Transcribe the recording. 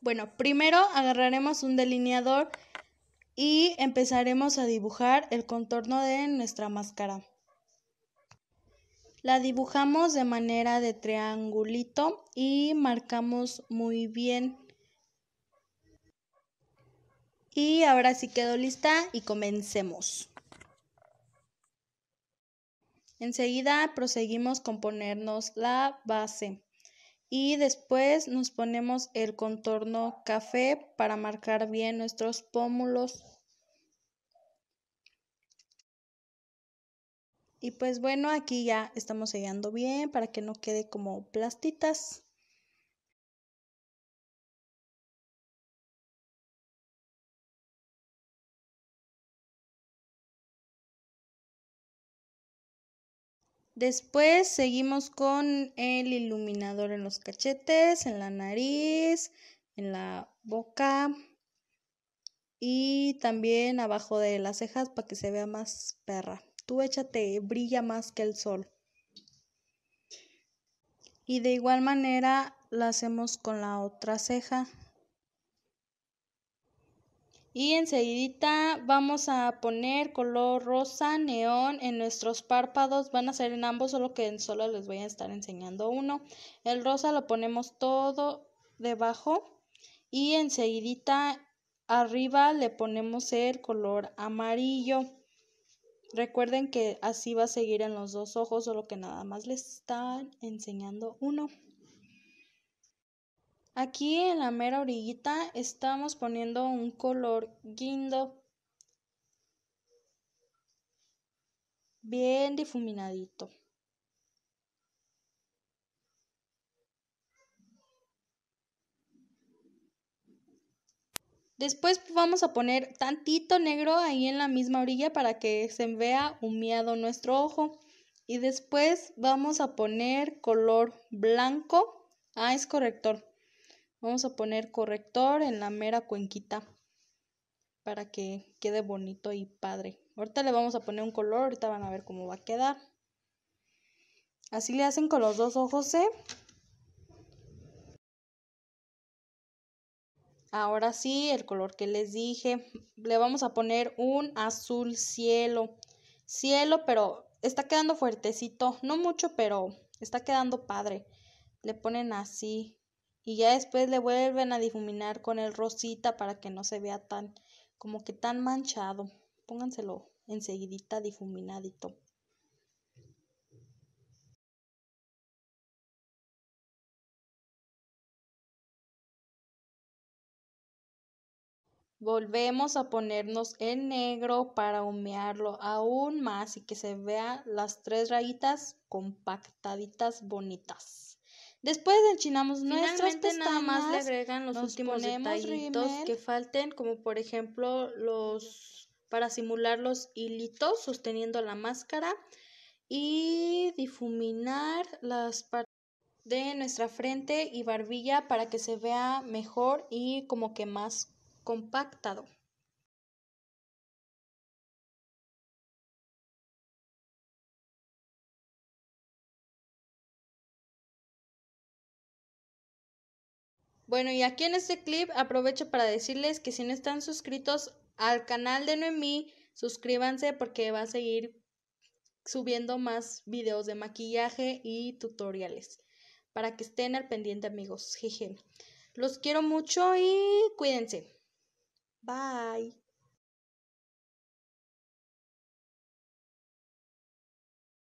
Bueno, primero agarraremos un delineador y empezaremos a dibujar el contorno de nuestra máscara. La dibujamos de manera de triangulito y marcamos muy bien. Y ahora sí quedó lista y comencemos. Enseguida proseguimos con ponernos la base y después nos ponemos el contorno café para marcar bien nuestros pómulos. Y pues bueno, aquí ya estamos sellando bien para que no quede como plastitas. Después seguimos con el iluminador en los cachetes, en la nariz, en la boca y también abajo de las cejas para que se vea más perra. Tú échate, brilla más que el sol. Y de igual manera la hacemos con la otra ceja y enseguidita vamos a poner color rosa neón en nuestros párpados van a ser en ambos solo que solo les voy a estar enseñando uno el rosa lo ponemos todo debajo y enseguidita arriba le ponemos el color amarillo recuerden que así va a seguir en los dos ojos solo que nada más les están enseñando uno Aquí en la mera orillita estamos poniendo un color guindo bien difuminadito. Después vamos a poner tantito negro ahí en la misma orilla para que se vea humeado nuestro ojo. Y después vamos a poner color blanco. Ah, es corrector. Vamos a poner corrector en la mera cuenquita para que quede bonito y padre. Ahorita le vamos a poner un color, ahorita van a ver cómo va a quedar. Así le hacen con los dos ojos, ¿eh? Ahora sí, el color que les dije. Le vamos a poner un azul cielo. Cielo, pero está quedando fuertecito. No mucho, pero está quedando padre. Le ponen así y ya después le vuelven a difuminar con el rosita para que no se vea tan como que tan manchado. Pónganselo enseguidita difuminadito. Volvemos a ponernos el negro para humearlo aún más y que se vean las tres rayitas compactaditas bonitas. Después enchinamos nuestras pestañas. nada más le agregan los últimos detallitos que falten, como por ejemplo los para simular los hilitos sosteniendo la máscara y difuminar las partes de nuestra frente y barbilla para que se vea mejor y como que más compactado. Bueno, y aquí en este clip aprovecho para decirles que si no están suscritos al canal de Noemí, suscríbanse porque va a seguir subiendo más videos de maquillaje y tutoriales. Para que estén al pendiente, amigos. Jeje. Los quiero mucho y cuídense. Bye.